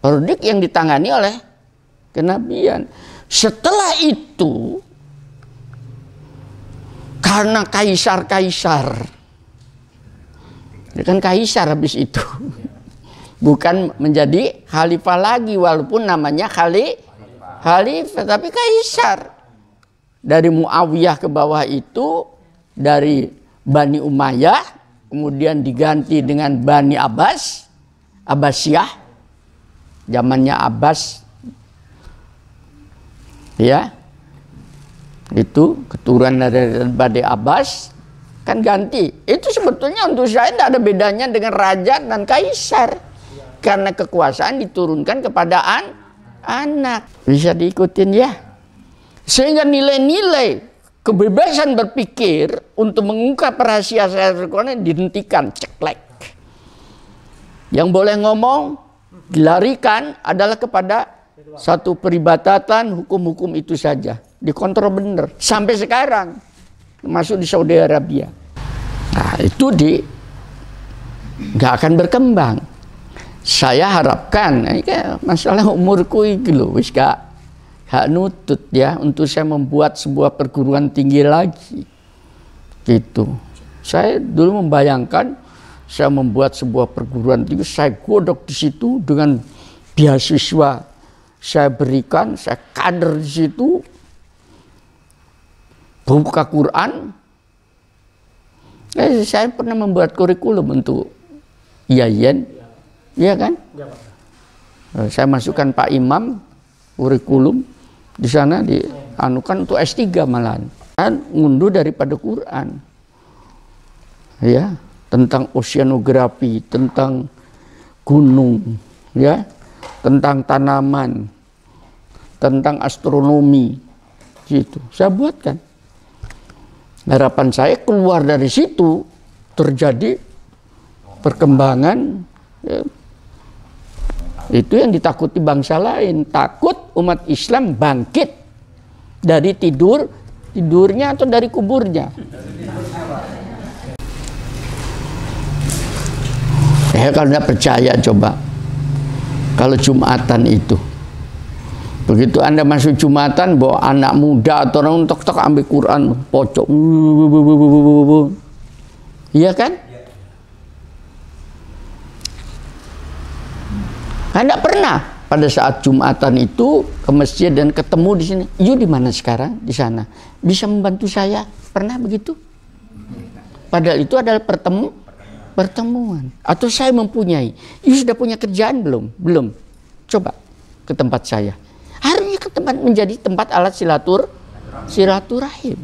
Perdik yang ditangani oleh kenabian. Setelah itu karena kaisar-kaisar. Ya kan kaisar habis itu. Bukan menjadi khalifah lagi walaupun namanya Khalifah, khalifah tapi kaisar. Dari Muawiyah ke bawah itu dari Bani Umayyah kemudian diganti dengan Bani Abbas Abbasiyah zamannya Abbas ya itu keturunan dari Badai Abbas kan ganti itu sebetulnya untuk saya tidak ada bedanya dengan raja dan kaisar karena kekuasaan diturunkan kepada an anak bisa diikutin ya sehingga nilai-nilai kebebasan berpikir untuk mengungkap rahasia saya dihentikan ceklek yang boleh ngomong dilarikan adalah kepada satu peribatatan hukum-hukum itu saja dikontrol benar sampai sekarang masuk di Saudi Arabia nah itu di nggak akan berkembang saya harapkan nah, ini kan masalah umurku itu loh wis gak, gak nutut ya untuk saya membuat sebuah perguruan tinggi lagi gitu saya dulu membayangkan saya membuat sebuah perguruan tinggi, saya godok di situ dengan beasiswa saya berikan, saya kader di situ, buka Quran. Eh, saya pernah membuat kurikulum untuk IAIN, iya ya kan? Ya, Saya masukkan Pak Imam kurikulum di sana di anukan untuk S3 malahan. Kan ngunduh daripada Quran. Ya tentang oceanografi, tentang gunung, ya, tentang tanaman, tentang astronomi, gitu. Saya buatkan. Harapan saya keluar dari situ terjadi perkembangan ya, itu yang ditakuti bangsa lain. Takut umat Islam bangkit dari tidur, tidurnya atau dari kuburnya. ya kalau Anda percaya coba kalau Jumatan itu begitu Anda masuk Jumatan bawa anak muda atau orang tok tok ambil Quran pocok iya kan Anda pernah pada saat Jumatan itu ke masjid dan ketemu di sini. You di mana sekarang? Di sana. Bisa membantu saya? Pernah begitu? Padahal itu adalah pertemuan pertemuan atau saya mempunyai you sudah punya kerjaan belum belum coba ke tempat saya harusnya ke tempat menjadi tempat alat silatur silaturahim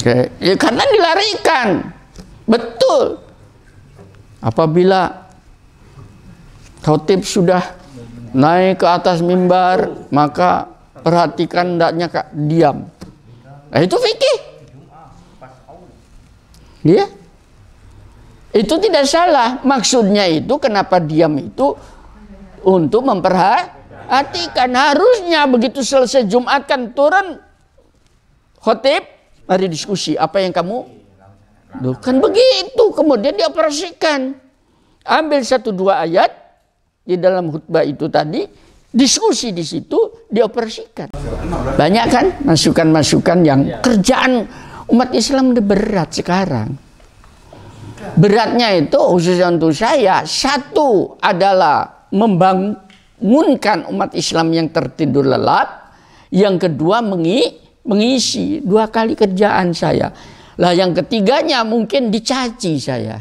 Oke. Eh, ya, karena dilarikan betul apabila khotib sudah naik ke atas mimbar maka perhatikan kak diam Eh, itu fikih. Iya. Itu tidak salah. Maksudnya itu kenapa diam itu untuk memperhatikan harusnya begitu selesai Jumat kan turun khotib mari diskusi apa yang kamu Bukan begitu kemudian dioperasikan ambil satu dua ayat di dalam khutbah itu tadi diskusi di situ dioperasikan. Banyak kan masukan-masukan yang kerjaan umat Islam udah berat sekarang. Beratnya itu khususnya untuk saya satu adalah membangunkan umat Islam yang tertidur lelap, yang kedua mengi mengisi dua kali kerjaan saya. Lah yang ketiganya mungkin dicaci saya.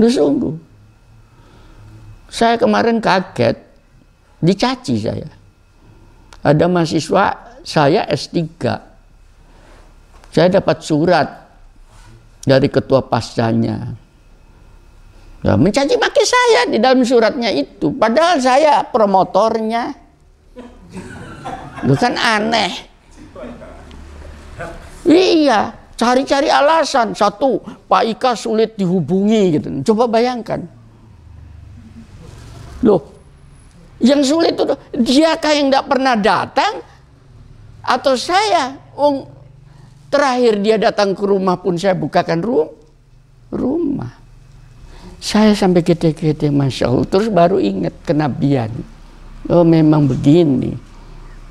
lu sungguh. Saya kemarin kaget, dicaci saya. Ada mahasiswa saya S3. Saya dapat surat dari ketua pascanya. ya, mencaci maki saya di dalam suratnya itu, padahal saya promotornya. Bukan aneh. Iya, cari-cari alasan. Satu, Pak Ika sulit dihubungi gitu. Coba bayangkan. Loh, yang sulit itu diakah yang tidak pernah datang atau saya? Um, terakhir dia datang ke rumah pun saya bukakan room, rumah. Saya sampai gede-gede masya Allah terus baru ingat kenabian. Oh memang begini.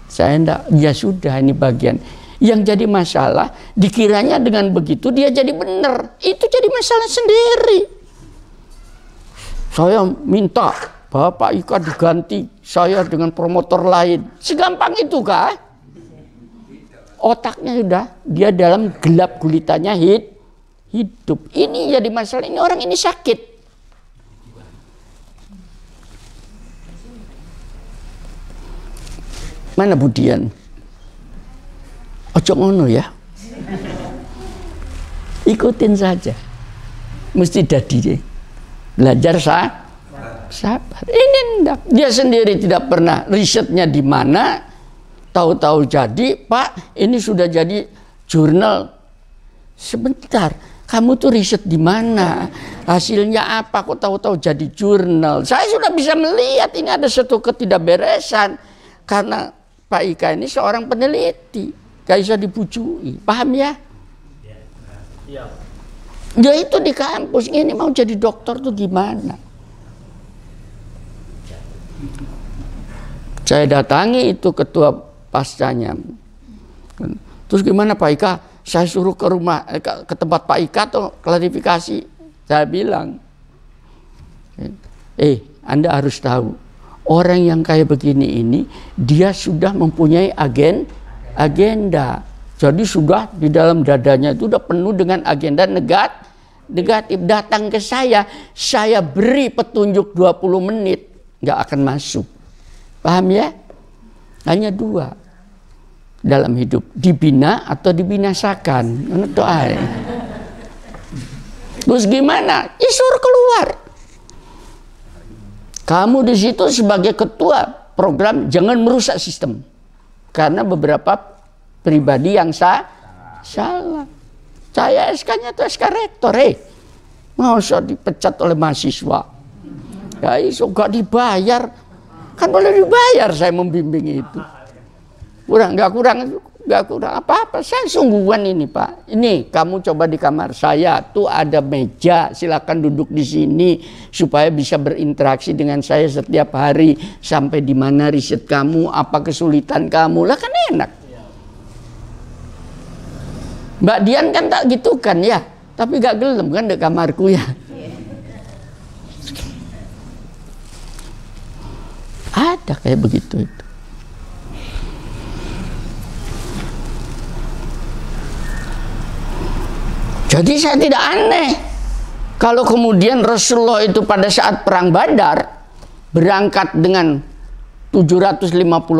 Saya enggak, ya sudah ini bagian. Yang jadi masalah dikiranya dengan begitu dia jadi benar. Itu jadi masalah sendiri. Saya minta Bapak Ika diganti saya dengan promotor lain. Segampang itu kah? Otaknya sudah dia dalam gelap gulitannya hid, hidup. Ini jadi masalah ini orang ini sakit. Mana Budian? Ojo ngono ya. Ikutin saja. Mesti dadi belajar sah sabar. Ini tidak. Dia sendiri tidak pernah risetnya di mana. Tahu-tahu jadi, Pak, ini sudah jadi jurnal. Sebentar, kamu tuh riset di mana? Hasilnya apa? Kok tahu-tahu jadi jurnal? Saya sudah bisa melihat ini ada satu ketidakberesan. Karena Pak Ika ini seorang peneliti. Gak bisa dipujui. Paham ya. Iya. ya itu di kampus. Ini mau jadi dokter tuh gimana? Saya datangi itu ketua pascanya. Terus gimana Pak Ika? Saya suruh ke rumah, eh, ke tempat Pak Ika tuh klarifikasi. Saya bilang, eh Anda harus tahu, orang yang kayak begini ini, dia sudah mempunyai agen, agenda. Jadi sudah di dalam dadanya itu sudah penuh dengan agenda negatif, negatif. Datang ke saya, saya beri petunjuk 20 menit nggak akan masuk. Paham ya? Hanya dua dalam hidup, dibina atau dibinasakan. Menurut doa. Terus gimana? Isur ya keluar. Kamu di situ sebagai ketua program jangan merusak sistem. Karena beberapa pribadi yang sa salah. Saya SK-nya itu SK rektor, eh. Mau dipecat oleh mahasiswa. Ya iso gak dibayar. Kan boleh dibayar saya membimbing itu. Kurang gak kurang gak kurang apa-apa. Saya sungguhan ini Pak. Ini kamu coba di kamar saya tuh ada meja. Silakan duduk di sini supaya bisa berinteraksi dengan saya setiap hari sampai di mana riset kamu, apa kesulitan kamu lah kan enak. Mbak Dian kan tak gitu kan ya, tapi gak gelem kan di kamarku ya. ada kayak begitu itu jadi saya tidak aneh kalau kemudian Rasulullah itu pada saat perang Badar berangkat dengan 750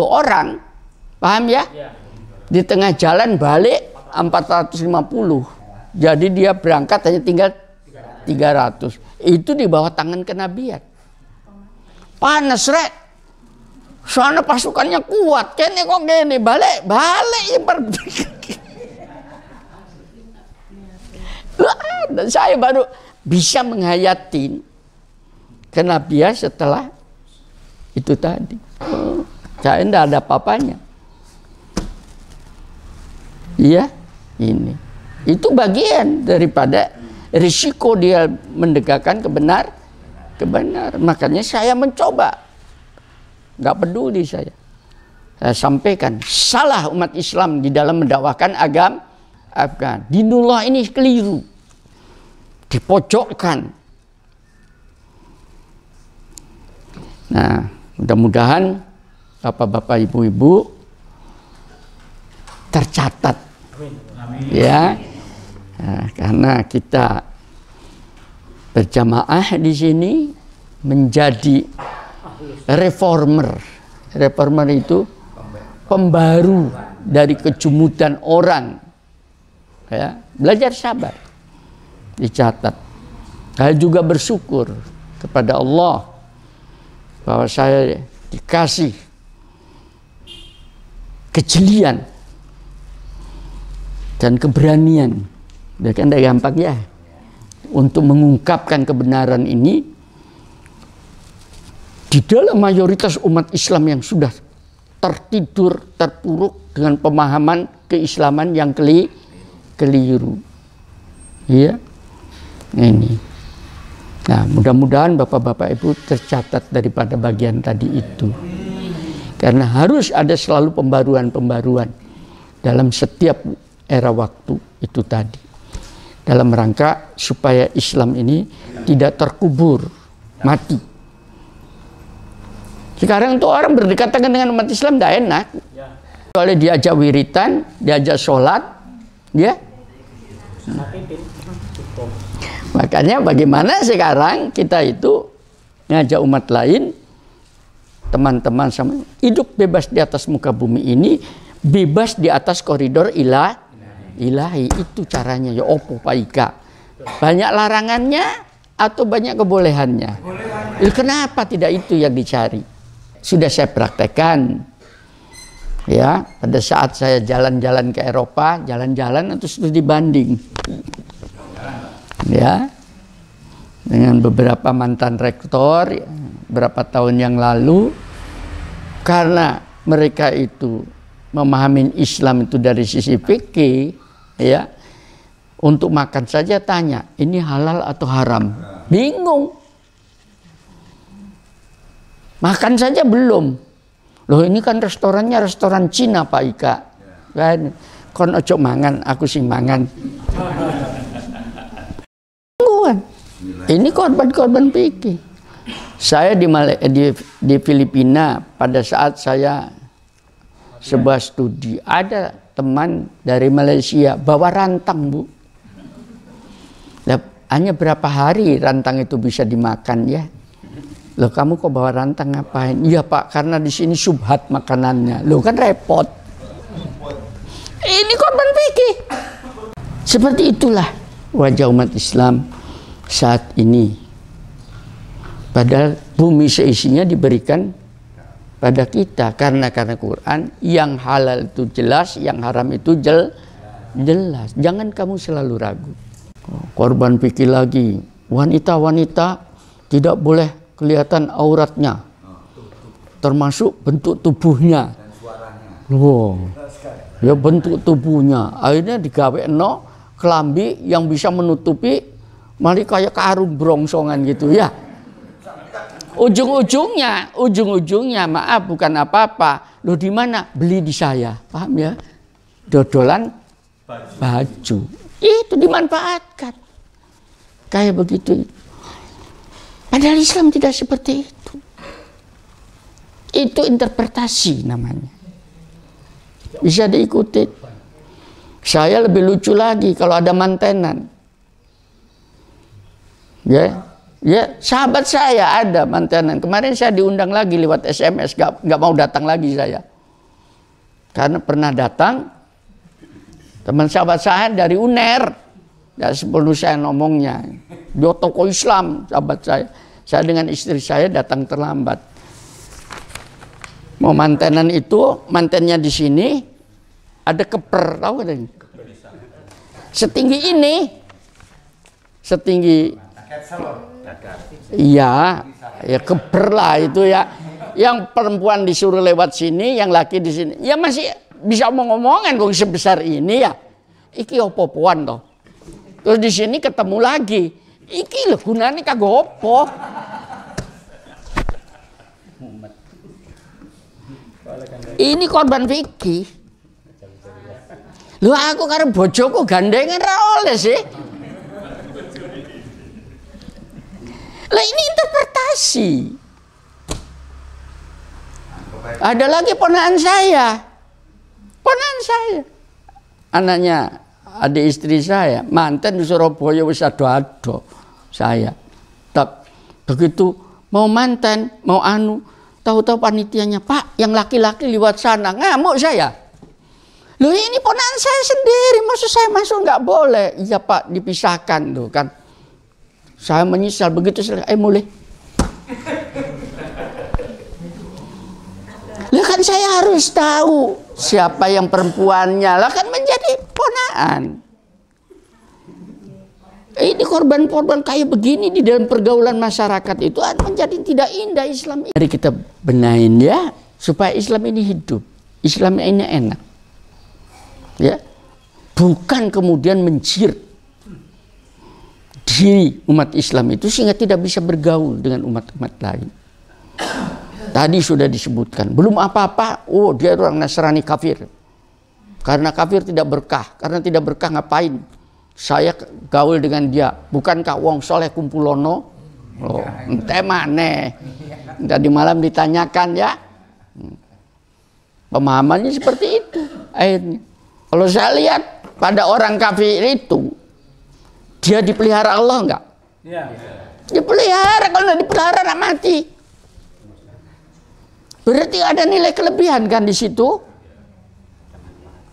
orang paham ya? ya di tengah jalan balik 450 jadi dia berangkat hanya tinggal 300 itu di bawah tangan kenabian panas red Soalnya pasukannya kuat, kene kok gini balik balik ya Dan saya baru bisa menghayati kenabian setelah itu tadi. Saya tidak ada papanya. Iya, ini. Itu bagian daripada risiko dia mendekatkan kebenar, kebenar. Makanya saya mencoba nggak peduli saya. Saya sampaikan salah umat Islam di dalam mendakwakan agam Afgan. Dinullah ini keliru. Dipojokkan. Nah, mudah-mudahan Bapak-bapak, Ibu-ibu tercatat. Amin. Ya. Nah, karena kita berjamaah di sini menjadi reformer. Reformer itu pembaru dari kejumutan orang. Ya, belajar sabar. Dicatat. Saya juga bersyukur kepada Allah bahwa saya dikasih kejelian dan keberanian. Bahkan tidak gampang ya untuk mengungkapkan kebenaran ini di dalam mayoritas umat Islam yang sudah tertidur, terpuruk dengan pemahaman keislaman yang keli, keliru. Iya. Ini. Nah, mudah-mudahan Bapak-bapak Ibu tercatat daripada bagian tadi itu. Karena harus ada selalu pembaruan-pembaruan dalam setiap era waktu itu tadi. Dalam rangka supaya Islam ini tidak terkubur, mati. Sekarang tuh orang berdekatan kan dengan umat Islam tidak enak. Soalnya diajak wiritan, diajak sholat, ya. Makanya bagaimana sekarang kita itu ngajak umat lain, teman-teman sama hidup bebas di atas muka bumi ini, bebas di atas koridor ilah, ilahi itu caranya ya opo Pak Ika. Banyak larangannya atau banyak kebolehannya? Kenapa tidak itu yang dicari? sudah saya praktekkan ya pada saat saya jalan-jalan ke Eropa jalan-jalan itu sudah dibanding ya dengan beberapa mantan rektor ya, berapa tahun yang lalu karena mereka itu memahami Islam itu dari sisi fikih ya untuk makan saja tanya ini halal atau haram bingung Makan saja belum. Loh ini kan restorannya restoran Cina Pak Ika. Kan kon ojo mangan, aku sih mangan. Ini korban-korban pikir. Saya di, Mal di di Filipina pada saat saya sebuah studi ada teman dari Malaysia bawa rantang bu. hanya berapa hari rantang itu bisa dimakan ya? Loh kamu kok bawa rantang ngapain? Iya pak karena di sini subhat makanannya. Loh kan repot. Ini korban fikih. Seperti itulah wajah umat Islam saat ini. Padahal bumi seisinya diberikan pada kita karena karena Quran yang halal itu jelas, yang haram itu jel, jelas. Jangan kamu selalu ragu. Oh, korban pikir lagi, wanita-wanita tidak boleh kelihatan auratnya, termasuk bentuk tubuhnya. Wow. Ya bentuk tubuhnya. Akhirnya digawe no kelambi yang bisa menutupi mari kayak karung brongsongan gitu ya. Ujung-ujungnya, ujung-ujungnya maaf bukan apa-apa. Lo di mana? Beli di saya. Paham ya? Dodolan baju. baju. Itu dimanfaatkan. Kayak begitu Padahal Islam tidak seperti itu. Itu interpretasi namanya. Bisa diikuti. Saya lebih lucu lagi kalau ada mantenan. Ya, yeah. ya yeah. sahabat saya ada mantenan. Kemarin saya diundang lagi lewat SMS, gak, gak mau datang lagi saya. Karena pernah datang, teman sahabat saya dari UNER, Ya sebelum saya ngomongnya, dia tokoh Islam, sahabat saya. Saya dengan istri saya datang terlambat. Mau mantenan itu, mantennya di sini, ada keper, tahu kan? Setinggi ini, setinggi Iya, ya keper lah itu ya. Yang perempuan disuruh lewat sini, yang laki di sini. Ya masih bisa ngomong ngomongan kok sebesar ini ya. Iki opo opoan toh. Terus di sini ketemu lagi. Iki lho gunane kanggo apa? Ini korban Vicky Lu aku karo bojoku gandengan ra oleh sih. Lah ini interpretasi. Ada lagi ponakan saya. Ponakan saya. Anaknya adik istri saya mantan di Surabaya wis ado saya tak begitu mau mantan mau anu tahu-tahu panitianya pak yang laki-laki lewat sana ngamuk saya loh ini ponan saya sendiri maksud saya masuk nggak boleh iya pak dipisahkan tuh kan saya menyesal begitu saya eh mulai lah kan saya harus tahu siapa yang perempuannya. Lah kan menjadi ponaan. Ini korban-korban kayak begini di dalam pergaulan masyarakat itu menjadi tidak indah Islam ini. Dari kita benahin ya supaya Islam ini hidup. Islam ini enak. Ya. Bukan kemudian mencir diri umat Islam itu sehingga tidak bisa bergaul dengan umat-umat lain. Tadi sudah disebutkan, belum apa-apa, oh dia orang Nasrani kafir. Karena kafir tidak berkah, karena tidak berkah ngapain? Saya gaul dengan dia, bukankah wong soleh kumpulono? Oh, ente mana? Tadi malam ditanyakan ya. Pemahamannya seperti itu akhirnya. Kalau saya lihat pada orang kafir itu, dia dipelihara Allah enggak? Ya. Dipelihara, kalau enggak dipelihara mati. Berarti ada nilai kelebihan kan di situ?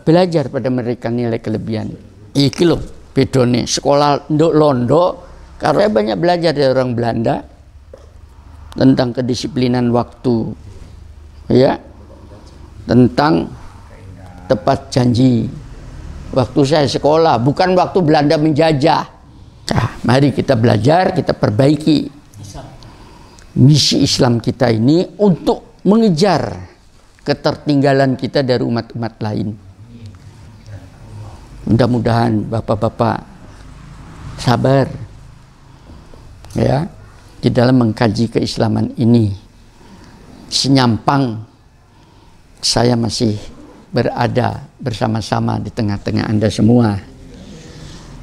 Belajar pada mereka nilai kelebihan. Iki loh, bedone sekolah ndok londo karena banyak belajar dari orang Belanda tentang kedisiplinan waktu. Ya. Tentang tepat janji. Waktu saya sekolah, bukan waktu Belanda menjajah. Nah, mari kita belajar, kita perbaiki misi Islam kita ini untuk mengejar ketertinggalan kita dari umat-umat lain. Mudah-mudahan Bapak-bapak sabar ya di dalam mengkaji keislaman ini. Senyampang saya masih berada bersama-sama di tengah-tengah Anda semua.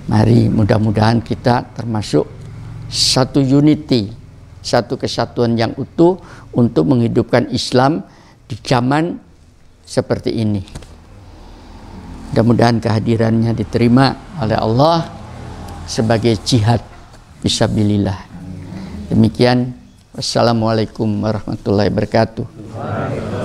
Mari mudah-mudahan kita termasuk satu unity satu kesatuan yang utuh untuk menghidupkan Islam di zaman seperti ini. Mudah-mudahan kehadirannya diterima oleh Allah sebagai jihad bisabilillah. Demikian wassalamualaikum warahmatullahi wabarakatuh.